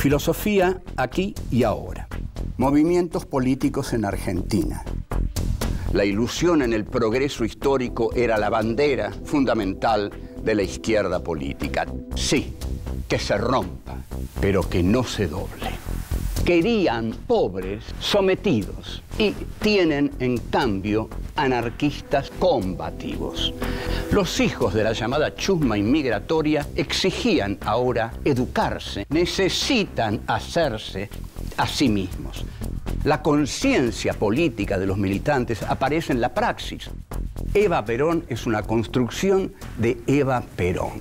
Filosofía aquí y ahora. Movimientos políticos en Argentina. La ilusión en el progreso histórico era la bandera fundamental de la izquierda política. Sí, que se rompa, pero que no se doble querían pobres sometidos y tienen en cambio anarquistas combativos. Los hijos de la llamada chusma inmigratoria exigían ahora educarse, necesitan hacerse a sí mismos. La conciencia política de los militantes aparece en la praxis. Eva Perón es una construcción de Eva Perón.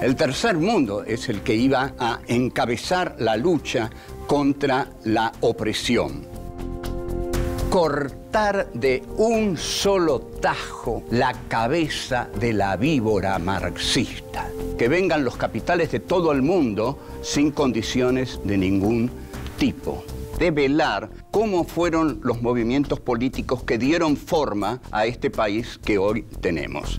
El tercer mundo es el que iba a encabezar la lucha contra la opresión. Cortar de un solo tajo la cabeza de la víbora marxista. Que vengan los capitales de todo el mundo sin condiciones de ningún tipo develar cómo fueron los movimientos políticos que dieron forma a este país que hoy tenemos.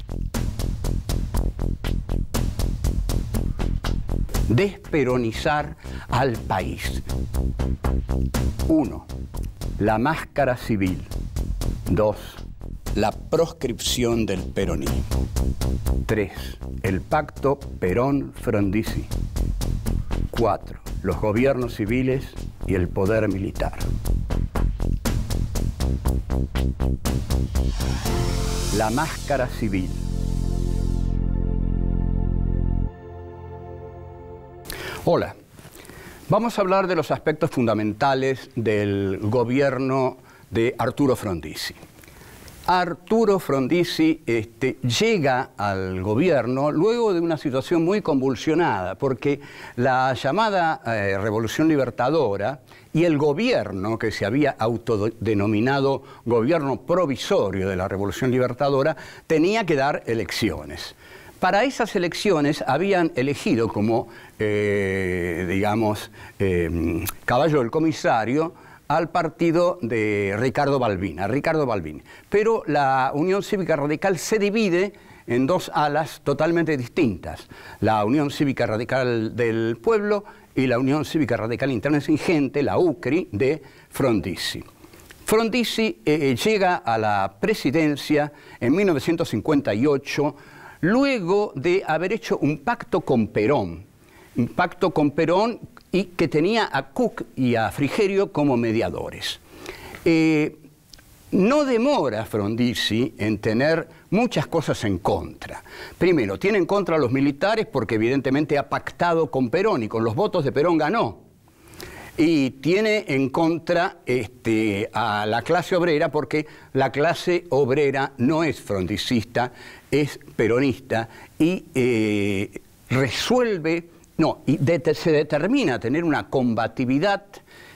desperonizar al país. 1. La máscara civil. 2. La proscripción del peronismo. 3. El pacto Perón-Frondizi. 4. Los gobiernos civiles y el poder militar. La máscara civil. Hola, vamos a hablar de los aspectos fundamentales del gobierno de Arturo Frondizi. Arturo Frondizi este, llega al gobierno luego de una situación muy convulsionada, porque la llamada eh, Revolución Libertadora y el gobierno que se había autodenominado gobierno provisorio de la Revolución Libertadora tenía que dar elecciones para esas elecciones habían elegido como, eh, digamos, eh, caballo del comisario al partido de Ricardo Balbín, Ricardo Balbín. Pero la Unión Cívica Radical se divide en dos alas totalmente distintas, la Unión Cívica Radical del Pueblo y la Unión Cívica Radical Intransigente, la UCRI, de Frondizi. Frondizi eh, llega a la presidencia en 1958 luego de haber hecho un pacto con Perón, un pacto con Perón y que tenía a Cook y a Frigerio como mediadores. Eh, no demora Frondizi en tener muchas cosas en contra. Primero, tiene en contra a los militares porque evidentemente ha pactado con Perón y con los votos de Perón ganó y tiene en contra este, a la clase obrera porque la clase obrera no es frondicista, es peronista y eh, resuelve, no, y se determina tener una combatividad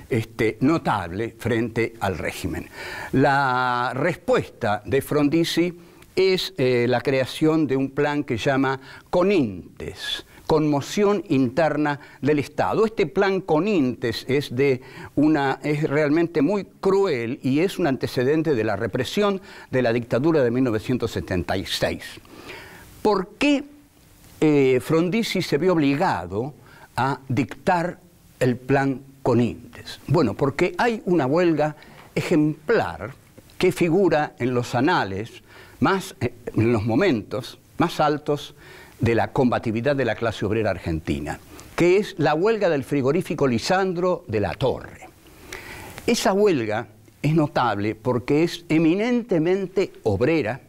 este, notable frente al régimen. La respuesta de Frondizi es eh, la creación de un plan que llama CONINTES, conmoción interna del Estado. Este plan Conintes es, de una, es realmente muy cruel y es un antecedente de la represión de la dictadura de 1976. ¿Por qué eh, Frondizi se vio obligado a dictar el plan Conintes? Bueno, porque hay una huelga ejemplar que figura en los anales, más eh, en los momentos más altos de la combatividad de la clase obrera argentina, que es la huelga del frigorífico Lisandro de la Torre. Esa huelga es notable porque es eminentemente obrera,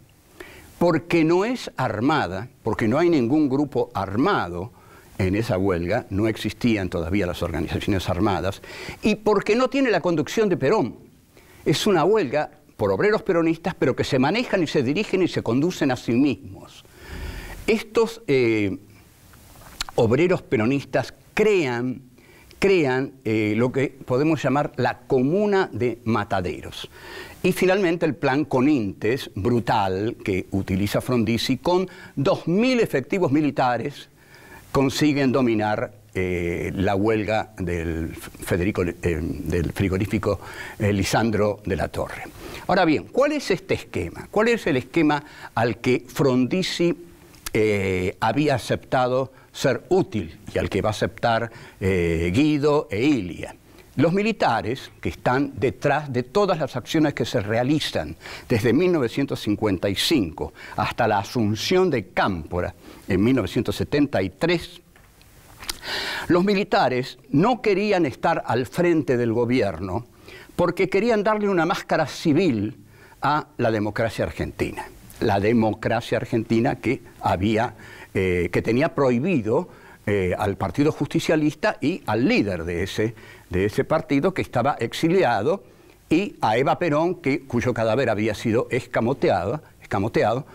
porque no es armada, porque no hay ningún grupo armado en esa huelga, no existían todavía las organizaciones armadas, y porque no tiene la conducción de Perón. Es una huelga por obreros peronistas, pero que se manejan y se dirigen y se conducen a sí mismos. Estos eh, obreros peronistas crean, crean eh, lo que podemos llamar la comuna de mataderos. Y finalmente el plan Conintes, brutal, que utiliza Frondizi, con 2.000 efectivos militares consiguen dominar eh, la huelga del, Federico, del frigorífico Lisandro de la Torre. Ahora bien, ¿cuál es este esquema? ¿Cuál es el esquema al que Frondizi eh, había aceptado ser útil y al que va a aceptar eh, Guido e Ilia. Los militares que están detrás de todas las acciones que se realizan desde 1955 hasta la asunción de Cámpora en 1973, los militares no querían estar al frente del gobierno porque querían darle una máscara civil a la democracia argentina la democracia argentina que había, eh, que tenía prohibido eh, al Partido Justicialista y al líder de ese, de ese partido que estaba exiliado y a Eva Perón, que, cuyo cadáver había sido escamoteado, escamoteado,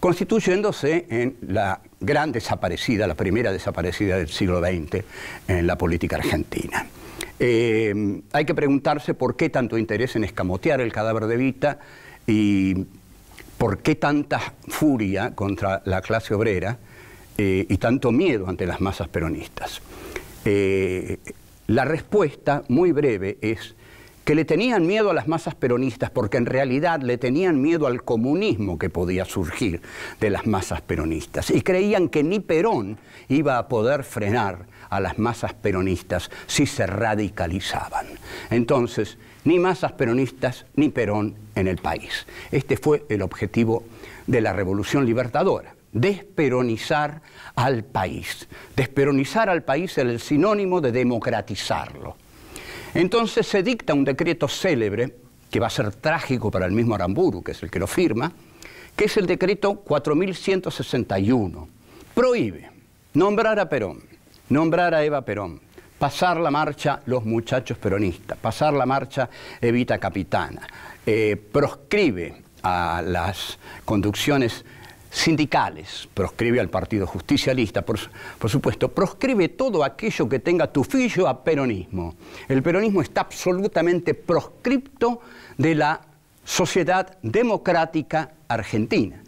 constituyéndose en la gran desaparecida, la primera desaparecida del siglo XX en la política argentina. Eh, hay que preguntarse por qué tanto interés en escamotear el cadáver de Vita y ¿por qué tanta furia contra la clase obrera eh, y tanto miedo ante las masas peronistas? Eh, la respuesta, muy breve, es que le tenían miedo a las masas peronistas porque en realidad le tenían miedo al comunismo que podía surgir de las masas peronistas y creían que ni Perón iba a poder frenar a las masas peronistas si se radicalizaban. Entonces, ni masas peronistas ni Perón en el país. Este fue el objetivo de la Revolución Libertadora, desperonizar al país. Desperonizar al país era el sinónimo de democratizarlo. Entonces se dicta un decreto célebre, que va a ser trágico para el mismo Aramburu, que es el que lo firma, que es el decreto 4161. Prohíbe nombrar a Perón, nombrar a Eva Perón, pasar la marcha los muchachos peronistas, pasar la marcha Evita Capitana, eh, proscribe a las conducciones sindicales, proscribe al Partido Justicialista, por, por, supuesto, proscribe todo aquello que tenga tufillo a peronismo. El peronismo está absolutamente proscripto de la sociedad democrática argentina,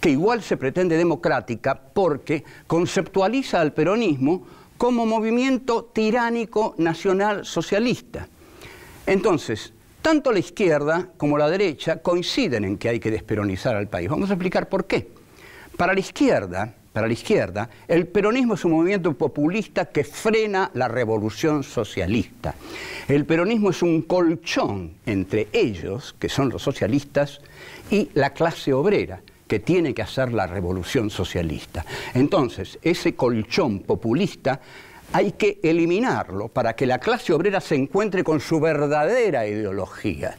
que igual se pretende democrática porque conceptualiza al peronismo como movimiento tiránico nacional socialista. Entonces, tanto la izquierda como la derecha coinciden en que hay que desperonizar al país. Vamos a explicar por qué. Para la izquierda, para la izquierda, el peronismo es un movimiento populista que frena la revolución socialista. El peronismo es un colchón entre ellos, que son los socialistas, y la clase obrera que tiene que hacer la revolución socialista. Entonces, ese colchón populista hay que eliminarlo para que la clase obrera se encuentre con su verdadera ideología.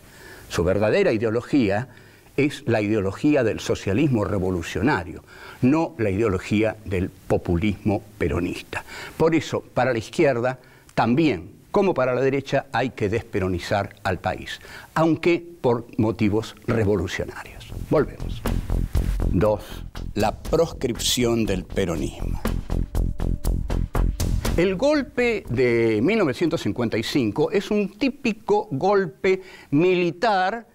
Su verdadera ideología es la ideología del socialismo revolucionario, no la ideología del populismo peronista. Por eso, para la izquierda, también como para la derecha hay que desperonizar al país, aunque por motivos revolucionarios. Volvemos. 2. La proscripción del peronismo. El golpe de 1955 es un típico golpe militar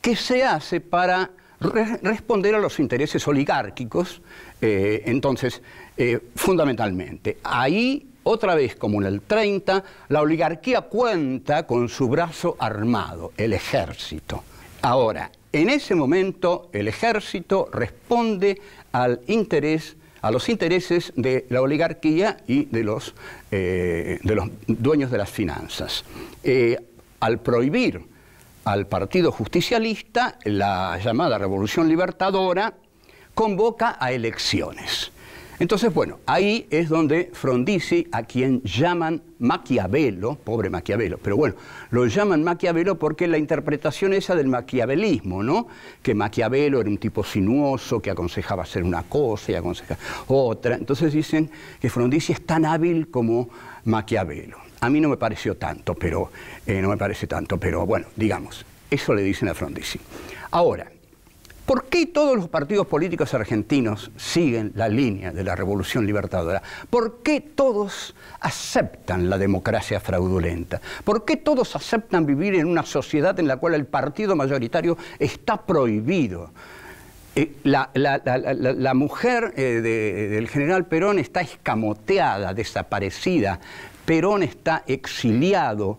que se hace para responder a los intereses oligárquicos, eh, entonces, eh, fundamentalmente. Ahí otra vez, como en el 30, la oligarquía cuenta con su brazo armado, el ejército. Ahora, en ese momento, el ejército responde al a los intereses de la oligarquía y de los, eh, dueños de las finanzas. Eh, al prohibir al Partido Justicialista, la llamada Revolución Libertadora convoca a elecciones. Entonces, bueno, ahí es donde Frondizi, a quien llaman Maquiavelo, pobre Maquiavelo, pero bueno, lo llaman Maquiavelo porque la interpretación esa del maquiavelismo, ¿no? Que Maquiavelo era un tipo sinuoso, que aconsejaba hacer una cosa y aconsejaba otra. Entonces dicen que Frondizi es tan hábil como Maquiavelo. A mí no me pareció tanto, pero eh, no me parece tanto, pero bueno, digamos, eso le dicen a Frondizi. Ahora, ¿Por qué todos los partidos políticos argentinos siguen la línea de la revolución libertadora? ¿Por qué todos aceptan la democracia fraudulenta? ¿Por qué todos aceptan vivir en una sociedad en la cual el partido mayoritario está prohibido? Eh, la, mujer eh, del general Perón está escamoteada, desaparecida. Perón está exiliado.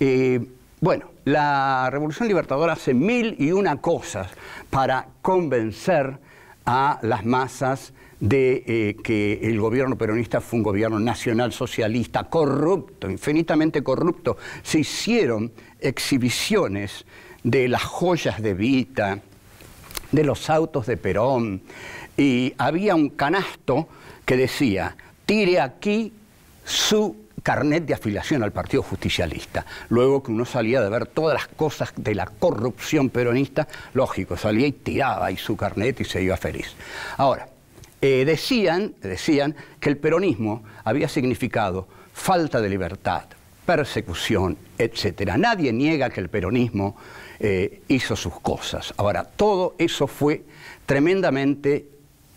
Eh, bueno, la Revolución Libertadora hace mil y una cosas para convencer a las masas de eh, que el gobierno peronista fue un gobierno nacional socialista, corrupto, infinitamente corrupto. Se hicieron exhibiciones de las joyas de Vita, de los autos de Perón, y había un canasto que decía, tire aquí su carnet de afiliación al Partido Justicialista. Luego que uno salía de ver todas las cosas de la corrupción peronista, lógico, salía y tiraba ahí su carnet y se iba feliz. Ahora, eh, decían, decían que el peronismo había significado falta de libertad, persecución, etc. Nadie niega que el peronismo eh, hizo sus cosas. Ahora, todo eso fue tremendamente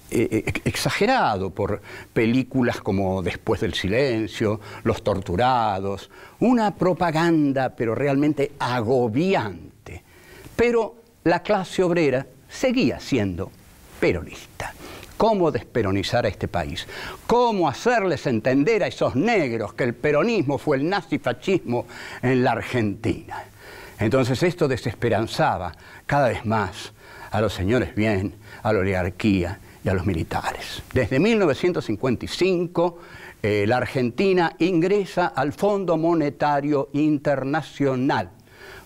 eh, eh, exagerado por películas como Después del Silencio, Los Torturados, una propaganda pero realmente agobiante. Pero la clase obrera seguía siendo peronista. ¿Cómo desperonizar a este país? ¿Cómo hacerles entender a esos negros que el peronismo fue el nazifascismo en la Argentina? Entonces esto desesperanzaba cada vez más a los señores bien, a la oligarquía, a los militares. Desde 1955, eh, la Argentina ingresa al Fondo Monetario Internacional.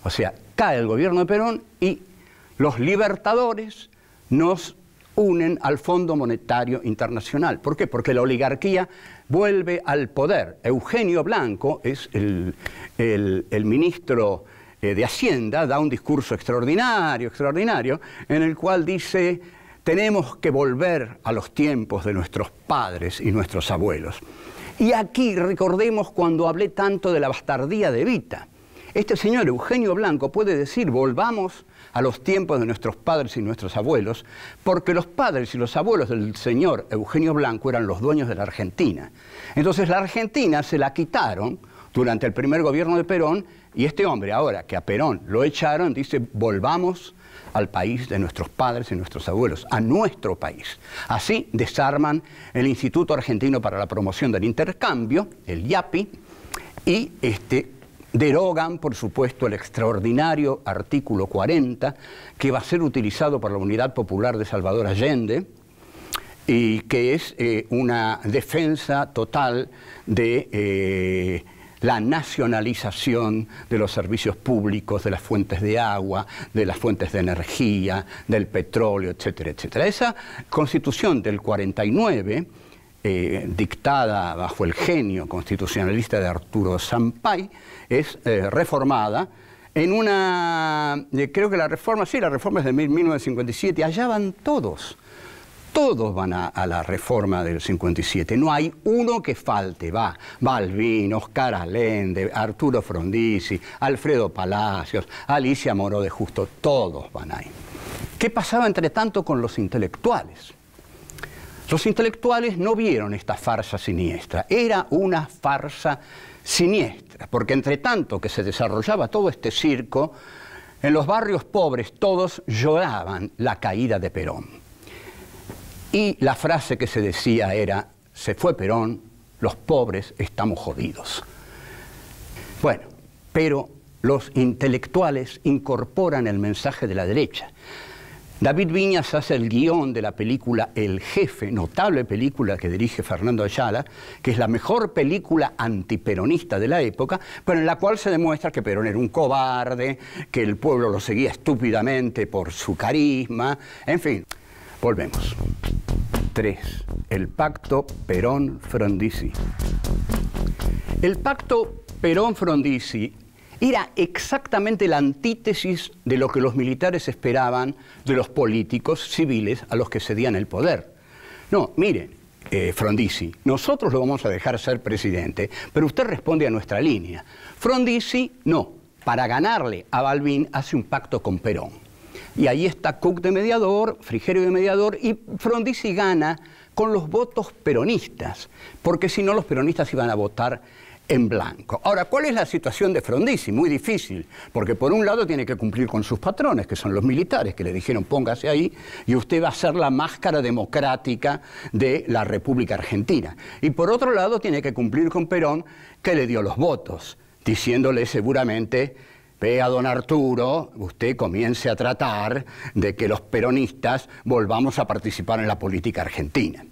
O sea, cae el gobierno de Perón y los libertadores nos unen al Fondo Monetario Internacional. ¿Por qué? Porque la oligarquía vuelve al poder. Eugenio Blanco es el ministro eh, de Hacienda, da un discurso extraordinario, extraordinario, en el cual dice tenemos que volver a los tiempos de nuestros padres y nuestros abuelos. Y aquí recordemos cuando hablé tanto de la bastardía de Evita. Este señor Eugenio Blanco puede decir, volvamos a los tiempos de nuestros padres y nuestros abuelos, porque los padres y los abuelos del señor Eugenio Blanco eran los dueños de la Argentina. Entonces la Argentina se la quitaron durante el primer gobierno de Perón y este hombre ahora que a Perón lo echaron dice, volvamos al país de nuestros padres y nuestros abuelos, a nuestro país. Así desarman el Instituto Argentino para la Promoción del Intercambio, el IAPI, y este, derogan, por supuesto, el extraordinario artículo 40, que va a ser utilizado por la Unidad Popular de Salvador Allende, y que es eh, una defensa total de eh, la nacionalización de los servicios públicos, de las fuentes de agua, de las fuentes de energía, del petróleo, etcétera, etcétera. Esa constitución del 49, eh, dictada bajo el genio constitucionalista de Arturo Sampay, es eh, reformada en una, eh, creo que la reforma, sí, la reforma es de 1957, allá van todos todos van a, la reforma del 57, no hay uno que falte, va Balvin, Oscar Allende, Arturo Frondizi, Alfredo Palacios, Alicia Moro de Justo, todos van ahí. ¿Qué pasaba entre tanto con los intelectuales? Los intelectuales no vieron esta farsa siniestra, era una farsa siniestra, porque entre tanto que se desarrollaba todo este circo, en los barrios pobres todos lloraban la caída de Perón. Y la frase que se decía era, se fue Perón, los pobres estamos jodidos. Bueno, pero los intelectuales incorporan el mensaje de la derecha. David Viñas hace el guión de la película El Jefe, notable película que dirige Fernando Ayala, que es la mejor película antiperonista de la época, pero en la cual se demuestra que Perón era un cobarde, que el pueblo lo seguía estúpidamente por su carisma, en fin. Volvemos. 3. El pacto Perón-Frondizi. El pacto Perón-Frondizi era exactamente la antítesis de lo que los militares esperaban de los políticos civiles a los que cedían el poder. No, miren, eh, Frondizi, nosotros lo vamos a dejar ser presidente, pero usted responde a nuestra línea. Frondizi, no, para ganarle a Balbín hace un pacto con Perón. Y ahí está Cook de mediador, Frigerio de mediador, y Frondizi gana con los votos peronistas, porque si no los peronistas iban a votar en blanco. Ahora, ¿cuál es la situación de Frondizi? Muy difícil, porque por un lado tiene que cumplir con sus patrones, que son los militares, que le dijeron póngase ahí y usted va a ser la máscara democrática de la República Argentina. Y por otro lado tiene que cumplir con Perón, que le dio los votos, diciéndole seguramente a don Arturo, usted comience a tratar de que los peronistas volvamos a participar en la política argentina.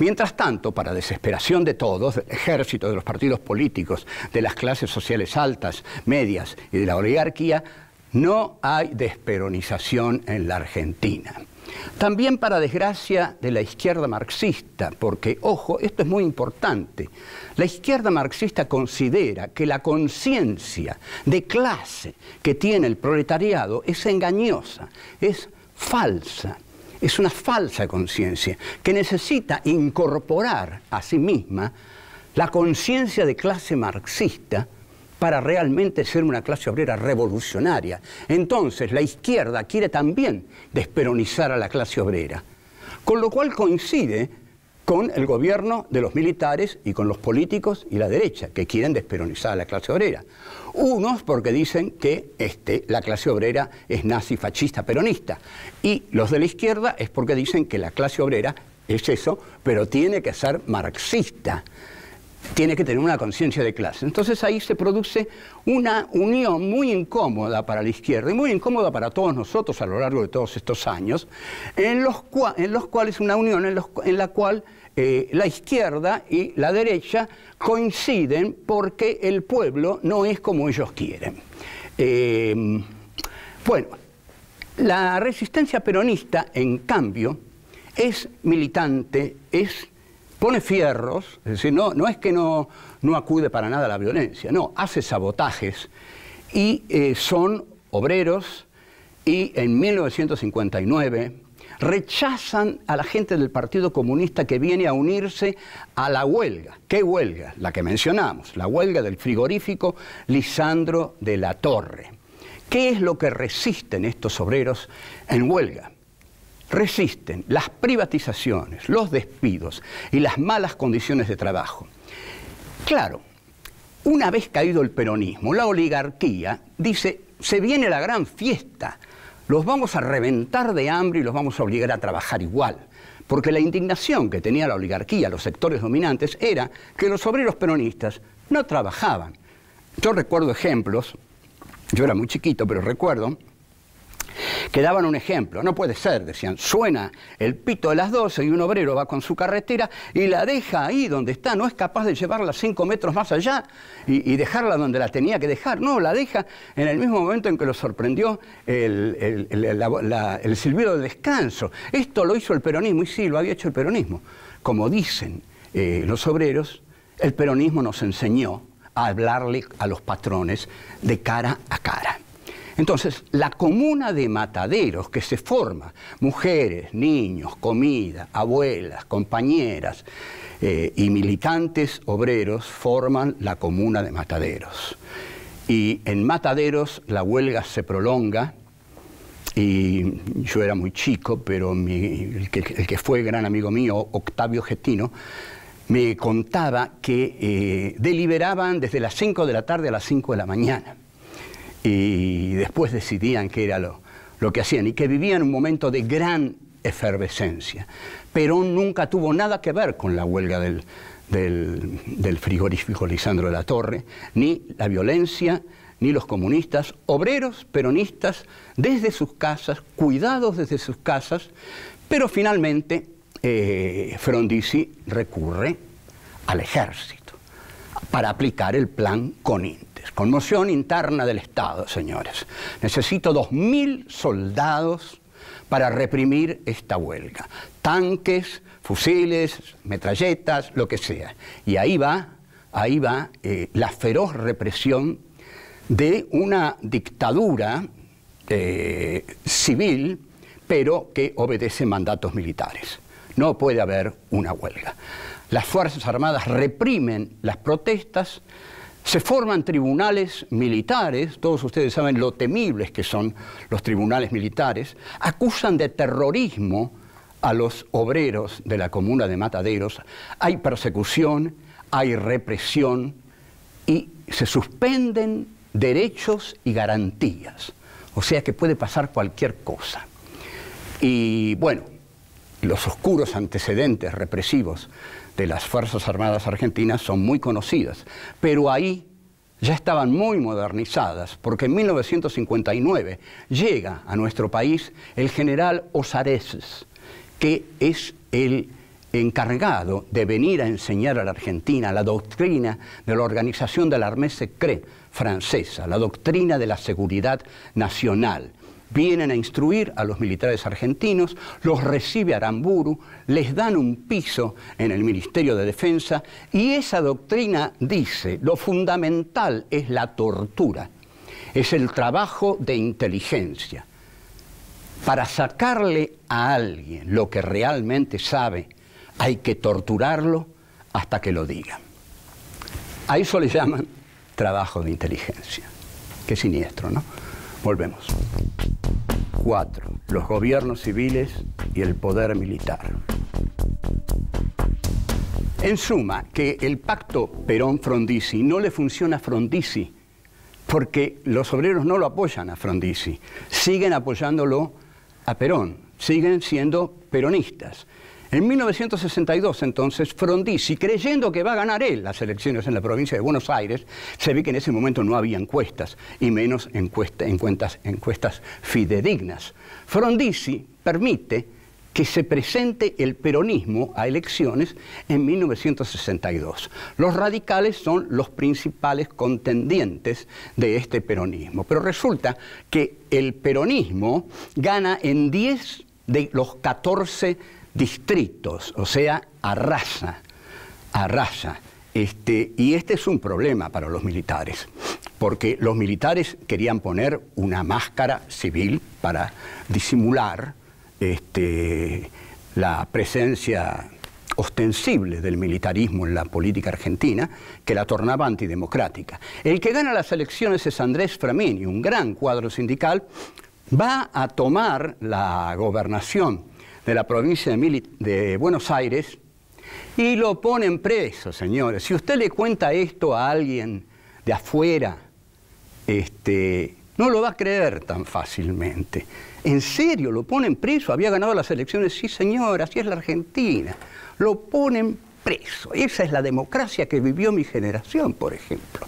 Mientras tanto, para desesperación de todos, del ejército, de los partidos políticos, de las clases sociales altas, medias y de la oligarquía, no hay desperonización en la Argentina. También para desgracia de la izquierda marxista, porque, ojo, esto es muy importante, la izquierda marxista considera que la conciencia de clase que tiene el proletariado es engañosa, es falsa, es una falsa conciencia que necesita incorporar a sí misma la conciencia de clase marxista para realmente ser una clase obrera revolucionaria. Entonces, la izquierda quiere también desperonizar a la clase obrera, con lo cual coincide con el gobierno de los militares y con los políticos y la derecha, que quieren desperonizar a la clase obrera. Unos porque dicen que este, la clase obrera es nazi, fascista, peronista, y los de la izquierda es porque dicen que la clase obrera es eso, pero tiene que ser marxista tiene que tener una conciencia de clase. Entonces ahí se produce una unión muy incómoda para la izquierda y muy incómoda para todos nosotros a lo largo de todos estos años, en los, cuales una unión en, la cual eh, la izquierda y la derecha coinciden porque el pueblo no es como ellos quieren. Em, bueno, la resistencia peronista, en cambio, es militante, es pone fierros, es decir, no, no es que no, no acude para nada a la violencia, no, hace sabotajes y eh, son obreros y en 1959 rechazan a la gente del Partido Comunista que viene a unirse a la huelga. ¿Qué huelga? La que mencionamos, la huelga del frigorífico Lisandro de la Torre. ¿Qué es lo que resisten estos obreros en huelga? resisten las privatizaciones, los despidos y las malas condiciones de trabajo. Claro, una vez caído el peronismo, la oligarquía dice, se viene la gran fiesta, los vamos a reventar de hambre y los vamos a obligar a trabajar igual. Porque la indignación que tenía la oligarquía, los sectores dominantes, era que los obreros peronistas no trabajaban. Yo recuerdo ejemplos, yo era muy chiquito, pero recuerdo que daban un ejemplo. No puede ser, decían, suena el pito de las 12 y un obrero va con su carretera y la deja ahí donde está, no es capaz de llevarla cinco metros más allá y, dejarla donde la tenía que dejar. No, la deja en el mismo momento en que lo sorprendió el, silbido del descanso. Esto lo hizo el peronismo y sí, lo había hecho el peronismo. Como dicen eh, los obreros, el peronismo nos enseñó a hablarle a los patrones de cara a cara. Entonces, la comuna de mataderos que se forma, mujeres, niños, comida, abuelas, compañeras eh, y militantes obreros forman la comuna de mataderos. Y en mataderos la huelga se prolonga y yo era muy chico, pero mi, el, que, fue gran amigo mío, Octavio Getino, me contaba que eh, deliberaban desde las 5 de la tarde a las 5 de la mañana y después decidían qué era lo, que hacían y que vivían un momento de gran efervescencia. Perón nunca tuvo nada que ver con la huelga del, frigorífico Lisandro de la Torre, ni la violencia, ni los comunistas, obreros peronistas desde sus casas, cuidados desde sus casas, pero finalmente eh, Frondizi recurre al ejército para aplicar el plan Conintes. Conmoción interna del Estado, señores. Necesito 2.000 soldados para reprimir esta huelga. Tanques, fusiles, metralletas, lo que sea. Y ahí va, ahí va eh, la feroz represión de una dictadura eh, civil, pero que obedece mandatos militares. No puede haber una huelga. Las Fuerzas Armadas reprimen las protestas, se forman tribunales militares, todos ustedes saben lo temibles que son los tribunales militares, acusan de terrorismo a los obreros de la comuna de Mataderos, hay persecución, hay represión y se suspenden derechos y garantías. O sea que puede pasar cualquier cosa. Y bueno, los oscuros antecedentes represivos de las Fuerzas Armadas Argentinas son muy conocidas, pero ahí ya estaban muy modernizadas, porque en 1959 llega a nuestro país el general Osares, que es el encargado de venir a enseñar a la Argentina la doctrina de la organización de la Armée Secret francesa, la doctrina de la seguridad nacional vienen a instruir a los militares argentinos, los recibe Aramburu, les dan un piso en el Ministerio de Defensa y esa doctrina dice, lo fundamental es la tortura, es el trabajo de inteligencia. Para sacarle a alguien lo que realmente sabe, hay que torturarlo hasta que lo diga. A eso le llaman trabajo de inteligencia. Qué siniestro, ¿no? Volvemos. 4. Los gobiernos civiles y el poder militar. En suma, que el pacto Perón-Frondizi no le funciona a Frondizi porque los obreros no lo apoyan a Frondizi, siguen apoyándolo a Perón, siguen siendo peronistas. En 1962, entonces, Frondizi, creyendo que va a ganar él las elecciones en la provincia de Buenos Aires, se ve que en ese momento no había encuestas, y menos encuestas, encuestas fidedignas. Frondizi permite que se presente el peronismo a elecciones en 1962. Los radicales son los principales contendientes de este peronismo, pero resulta que el peronismo gana en 10 de los 14 distritos, o sea, arrasa, arrasa. Este, y este es un problema para los militares, porque los militares querían poner una máscara civil para disimular este, la presencia ostensible del militarismo en la política argentina, que la tornaba antidemocrática. El que gana las elecciones es Andrés Framini, un gran cuadro sindical, va a tomar la gobernación de la provincia de, Buenos Aires y lo ponen preso, señores. Si usted le cuenta esto a alguien de afuera, este, no lo va a creer tan fácilmente. En serio, lo ponen preso. Había ganado las elecciones, sí señor, así es la Argentina. Lo ponen preso. Esa es la democracia que vivió mi generación, por ejemplo.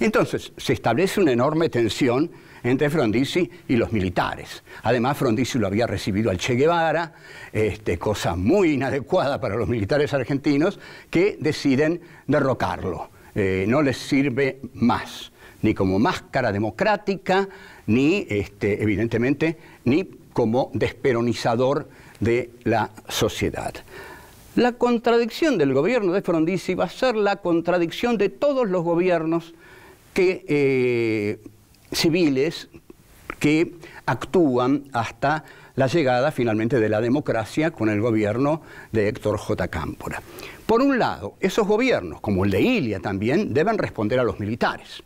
Entonces, se establece una enorme tensión entre Frondizi y los militares. Además, Frondizi lo había recibido al Che Guevara, este, cosa muy inadecuada para los militares argentinos, que deciden derrocarlo. Eh, no les sirve más, ni como máscara democrática, ni, este, evidentemente, ni como desperonizador de la sociedad. La contradicción del gobierno de Frondizi va a ser la contradicción de todos los gobiernos que eh, civiles que actúan hasta la llegada finalmente de la democracia con el gobierno de Héctor J. Cámpora. Por un lado, esos gobiernos, como el de Ilia también, deben responder a los militares.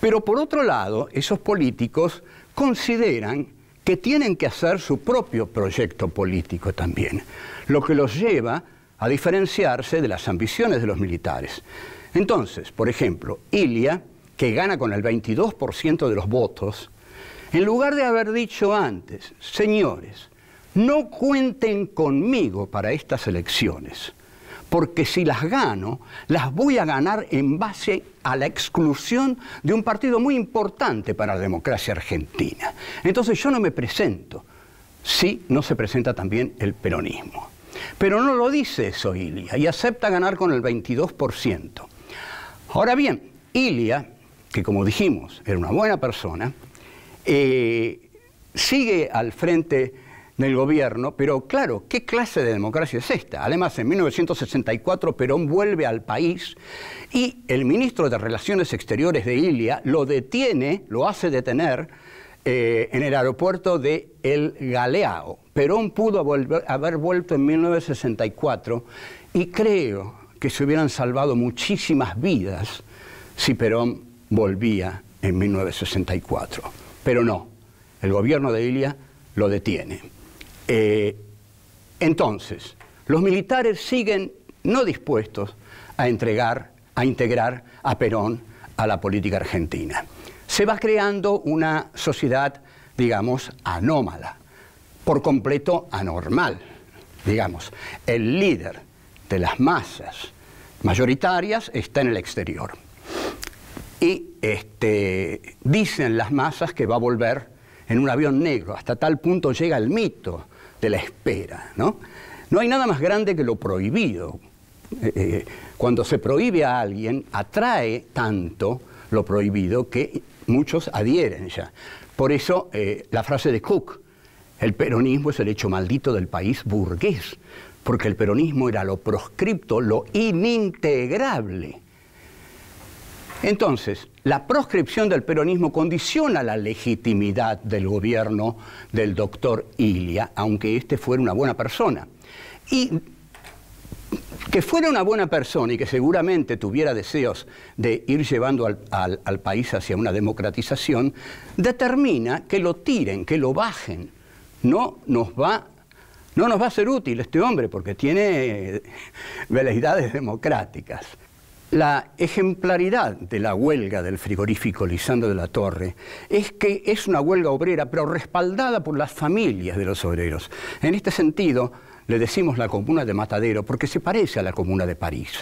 Pero por otro lado, esos políticos consideran que tienen que hacer su propio proyecto político también, lo que los lleva a diferenciarse de las ambiciones de los militares. Entonces, por ejemplo, Ilia que gana con el 22% de los votos, en lugar de haber dicho antes, señores, no cuenten conmigo para estas elecciones, porque si las gano, las voy a ganar en base a la exclusión de un partido muy importante para la democracia argentina. Entonces yo no me presento si no se presenta también el peronismo. Pero no lo dice eso Ilia y acepta ganar con el 22%. Ahora bien, Ilia que como dijimos, era una buena persona, eh, sigue al frente del gobierno, pero claro, ¿qué clase de democracia es esta? Además, en 1964 Perón vuelve al país y el ministro de Relaciones Exteriores de Ilia lo detiene, lo hace detener eh, en el aeropuerto de El Galeao. Perón pudo haber vuelto en 1964 y creo que se hubieran salvado muchísimas vidas si Perón volvía en 1964. Pero no, el gobierno de Ilia lo detiene. Eh, entonces, los militares siguen no dispuestos a entregar, a integrar a Perón a la política argentina. Se va creando una sociedad, digamos, anómala, por completo anormal, digamos. El líder de las masas mayoritarias está en el exterior y este, dicen las masas que va a volver en un avión negro. Hasta tal punto llega el mito de la espera. No, no hay nada más grande que lo prohibido. Eh, eh, cuando se prohíbe a alguien, atrae tanto lo prohibido que muchos adhieren ya. Por eso eh, la frase de Cook, el peronismo es el hecho maldito del país burgués, porque el peronismo era lo proscripto, lo inintegrable. Entonces, la proscripción del peronismo condiciona la legitimidad del gobierno del doctor Ilia, aunque éste fuera una buena persona. Y que fuera una buena persona y que seguramente tuviera deseos de ir llevando al, país hacia una democratización, determina que lo tiren, que lo bajen. No nos va no nos va a ser útil este hombre porque tiene veleidades democráticas. La ejemplaridad de la huelga del frigorífico Lisandro de la Torre es que es una huelga obrera, pero respaldada por las familias de los obreros. En este sentido, le decimos la comuna de Matadero porque se parece a la comuna de París.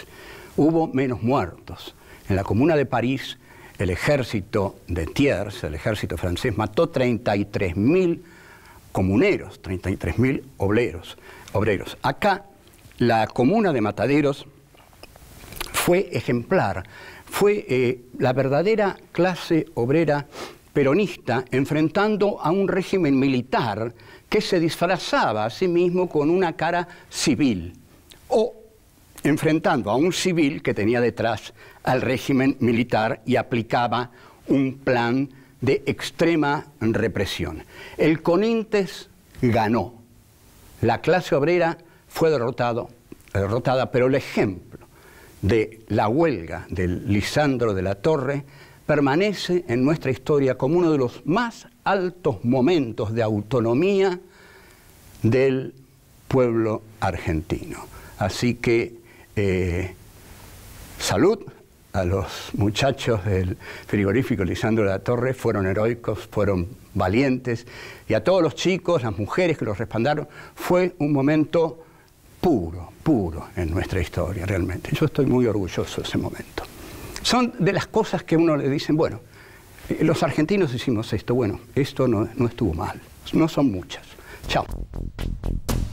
Hubo menos muertos. En la comuna de París, el ejército de Thiers, el ejército francés, mató 33.000 comuneros, 33.000 obreros, obreros. Acá, la comuna de Mataderos fue ejemplar, fue eh, la verdadera clase obrera peronista enfrentando a un régimen militar que se disfrazaba a sí mismo con una cara civil o enfrentando a un civil que tenía detrás al régimen militar y aplicaba un plan de extrema represión. El Conintes ganó. La clase obrera fue derrotado, derrotada, pero el ejemplo de la huelga del Lisandro de la Torre permanece en nuestra historia como uno de los más altos momentos de autonomía del pueblo argentino. Así que eh, salud a los muchachos del frigorífico Lisandro de la Torre, fueron heroicos, fueron valientes, y a todos los chicos, las mujeres que los respaldaron, fue un momento puro, puro en nuestra historia realmente. Yo estoy muy orgulloso de ese momento. Son de las cosas que uno le dicen, bueno, eh, los argentinos hicimos esto, bueno, esto no, no estuvo mal, no son muchas. Chao.